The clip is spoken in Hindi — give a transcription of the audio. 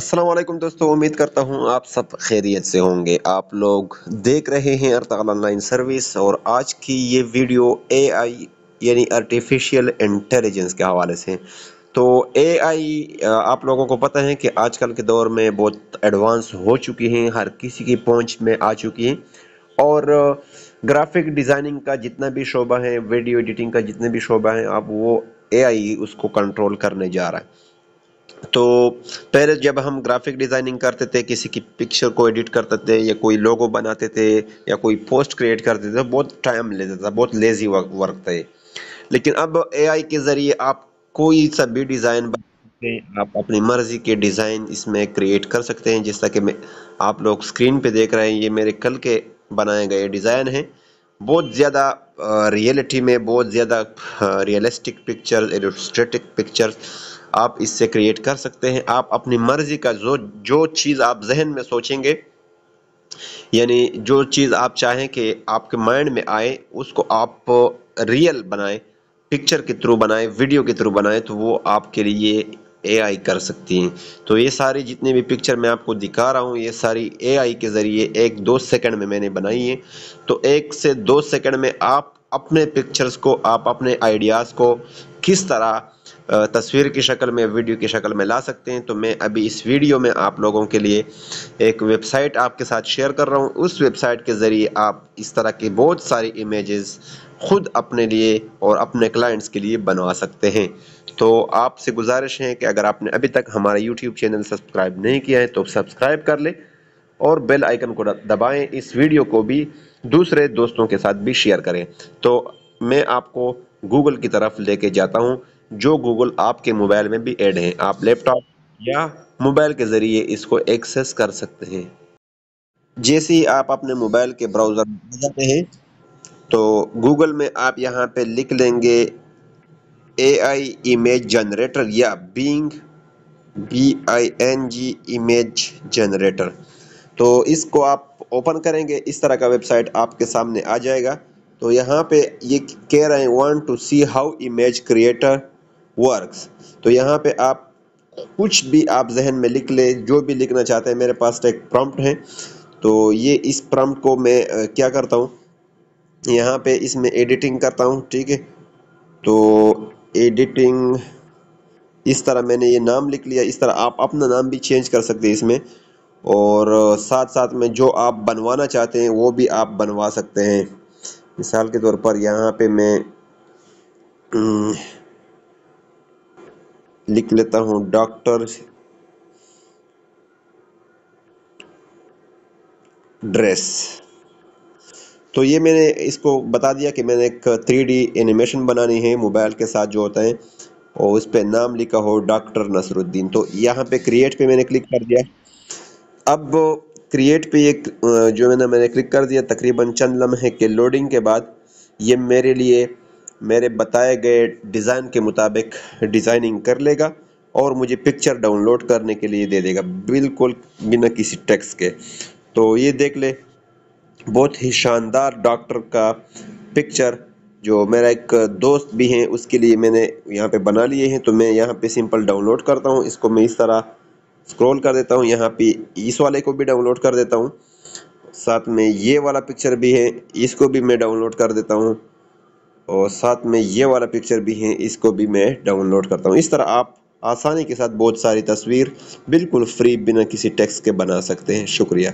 असलम दोस्तों उम्मीद करता हूँ आप सब खैरियत से होंगे आप लोग देख रहे हैं अरताल ऑनलाइन सर्विस और आज की ये वीडियो एआई यानी आर्टिफिशियल इंटेलिजेंस के हवाले से तो एआई आप लोगों को पता है कि आजकल के दौर में बहुत एडवांस हो चुकी हैं हर किसी की पहुँच में आ चुकी हैं और ग्राफिक डिज़ाइनिंग का जितना भी शोबा है वीडियो एडिटिंग का जितने भी शोबा है आप वो एआई उसको कंट्रोल करने जा रहा है तो पहले जब हम ग्राफिक डिज़ाइनिंग करते थे किसी की पिक्चर को एडिट करते थे या कोई लोगो बनाते थे या कोई पोस्ट क्रिएट करते थे तो बहुत टाइम लेता था बहुत लेज़ी वर्क वर्क थे लेकिन अब एआई के ज़रिए आप कोई सा भी डिज़ाइन आप अपनी मर्ज़ी के डिज़ाइन इसमें क्रिएट कर सकते हैं जिस तरह कि मैं आप लोग स्क्रीन पर देख रहे हैं ये मेरे कल के बनाए गए डिज़ाइन हैं बहुत ज़्यादा रियलिटी में बहुत ज़्यादा रियलिस्टिक पिक्चर्स एलोस्ट्रेटिक पिक्चर्स आप इससे क्रिएट कर सकते हैं आप अपनी मर्ज़ी का जो जो चीज़ आप जहन में सोचेंगे यानी जो चीज़ आप चाहें कि आपके माइंड में आए उसको आप रियल बनाएं पिक्चर के थ्रू बनाएं वीडियो के थ्रू बनाएं तो वो आपके लिए एआई कर सकती हैं तो ये सारी जितने भी पिक्चर मैं आपको दिखा रहा हूँ ये सारी एआई के ज़रिए एक दो सेकंड में मैंने बनाई है तो एक से दो सेकंड में आप अपने पिक्चर्स को आप अपने आइडियाज़ को किस तरह तस्वीर की शक्ल में वीडियो की शक्ल में ला सकते हैं तो मैं अभी इस वीडियो में आप लोगों के लिए एक वेबसाइट आपके साथ शेयर कर रहा हूँ उस वेबसाइट के ज़रिए आप इस तरह की बहुत सारी इमेजेस खुद अपने लिए और अपने क्लाइंट्स के लिए बनवा सकते हैं तो आपसे गुजारिश है कि अगर आपने अभी तक हमारा यूट्यूब चैनल सब्सक्राइब नहीं किया है तो सब्सक्राइब कर लें और बेल आइकन को दबाएं इस वीडियो को भी दूसरे दोस्तों के साथ भी शेयर करें तो मैं आपको गूगल की तरफ लेके जाता हूँ जो गूगल आपके मोबाइल में भी ऐड हैं आप लैपटॉप या मोबाइल के ज़रिए इसको एक्सेस कर सकते हैं जैसे ही आप अपने मोबाइल के ब्राउज़र में जाते हैं तो गूगल में आप यहाँ पे लिख लेंगे ए आई इमेज जनरेटर या Bing B I N G image generator तो इसको आप ओपन करेंगे इस तरह का वेबसाइट आपके सामने आ जाएगा तो यहाँ पे ये कह रहे हैं one two see how image creator works तो यहाँ पे आप कुछ भी आप जहन में लिख ले जो भी लिखना चाहते हैं मेरे पास एक प्रॉम्प्ट है तो ये इस प्रॉम्प्ट को मैं क्या करता हूँ यहाँ पे इसमें एडिटिंग करता हूँ ठीक है तो एडिटिंग इस तरह मैंने ये नाम लिख लिया इस तरह आप अपना नाम भी चेंज कर सकते हैं इसमें और साथ साथ में जो आप बनवाना चाहते हैं वो भी आप बनवा सकते हैं मिसाल के तौर पर यहाँ पे मैं लिख लेता हूँ डॉक्टर ड्रेस तो ये मैंने इसको बता दिया कि मैंने एक थ्री डी एनिमेशन बनानी है मोबाइल के साथ जो होता है और उस पर नाम लिखा हो डॉक्टर नसरुद्दीन तो यहाँ पे क्रिएट पे मैंने क्लिक कर दिया अब क्रिएट पे ये जो मैंने मैंने क्लिक कर दिया तकरीबन चंद लम्हे के लोडिंग के बाद ये मेरे लिए मेरे बताए गए डिज़ाइन के मुताबिक डिज़ाइनिंग कर लेगा और मुझे पिक्चर डाउनलोड करने के लिए दे देगा बिल्कुल बिना किसी टैक्स के तो ये देख ले बहुत ही शानदार डॉक्टर का पिक्चर जो मेरा एक दोस्त भी हैं उसके लिए मैंने यहाँ पे बना लिए हैं तो मैं यहाँ पे सिंपल डाउनलोड करता हूँ इसको मैं इस तरह स्क्रॉल कर देता हूँ यहाँ पे इस वाले को भी डाउनलोड कर देता हूँ साथ में ये वाला पिक्चर भी है इसको भी मैं डाउनलोड कर देता हूँ और साथ में ये वाला पिक्चर भी है इसको भी मैं डाउनलोड करता हूँ इस तरह आप आसानी के साथ बहुत सारी तस्वीर बिल्कुल फ्री बिना किसी टैक्स के बना सकते हैं शुक्रिया